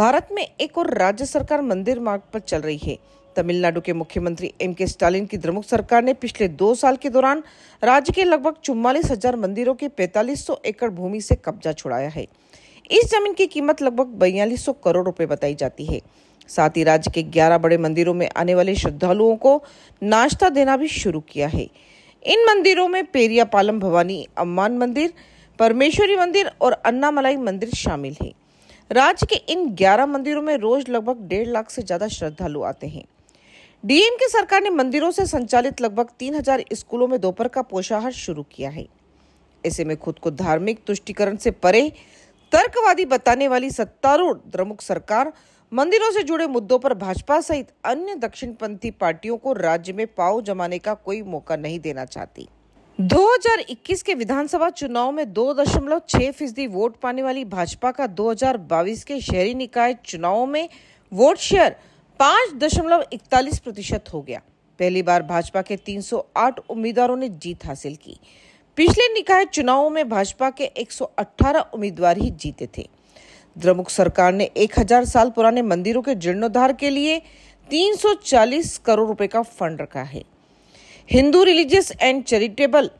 भारत में एक और राज्य सरकार मंदिर मार्ग पर चल रही है तमिलनाडु के मुख्यमंत्री एम के स्टालिन की द्रमुख सरकार ने पिछले दो साल के दौरान राज्य के लगभग चुम्बालीस हजार मंदिरों के 4500 एकड़ भूमि से कब्जा छुड़ाया है इस जमीन की कीमत लगभग बयालीस करोड़ रुपए बताई जाती है साथ ही राज्य के 11 बड़े मंदिरों में आने वाले श्रद्धालुओं को नाश्ता देना भी शुरू किया है इन मंदिरों में पेरिया पालम भवानी अम्मान मंदिर परमेश्वरी मंदिर और अन्नामलाई मंदिर शामिल है राज्य के इन 11 मंदिरों में रोज लगभग डेढ़ लाख से ज्यादा श्रद्धालु आते हैं डीएम के सरकार ने मंदिरों से संचालित लगभग 3000 स्कूलों में दोपहर का पोषाहार शुरू किया है ऐसे में खुद को धार्मिक तुष्टिकरण से परे तर्कवादी बताने वाली सत्तारूढ़ द्रमुक सरकार मंदिरों से जुड़े मुद्दों पर भाजपा सहित अन्य दक्षिणपंथी पार्टियों को राज्य में पाव जमाने का कोई मौका नहीं देना चाहती 2021 के विधानसभा चुनाव में दो दशमलव छह फीसदी वोट पाने वाली भाजपा का 2022 के शहरी निकाय चुनाव में वोट शेयर पांच दशमलव इकतालीस प्रतिशत हो गया पहली बार भाजपा के 308 उम्मीदवारों ने जीत हासिल की पिछले निकाय चुनावों में भाजपा के 118 उम्मीदवार ही जीते थे द्रमुक सरकार ने 1000 साल पुराने मंदिरों के जीर्णोद्धार के लिए 340 करोड़ रुपए का फंड रखा है Hindu religious and charitable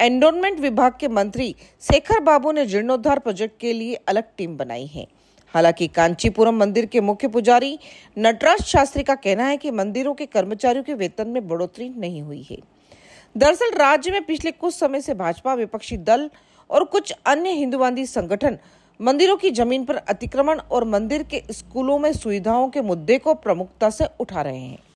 endowment विभाग के मंत्री शेखर बाबू ने जीर्णोद्धार प्रोजेक्ट के लिए अलग टीम बनाई है हालांकि कांचीपुरम मंदिर के मुख्य पुजारी नटराज शास्त्री का कहना है कि मंदिरों के कर्मचारियों के वेतन में बढ़ोतरी नहीं हुई है दरअसल राज्य में पिछले कुछ समय से भाजपा विपक्षी दल और कुछ अन्य हिंदुवादी संगठन मंदिरों की जमीन पर अतिक्रमण और मंदिर के स्कूलों में सुविधाओं के मुद्दे को प्रमुखता से उठा रहे हैं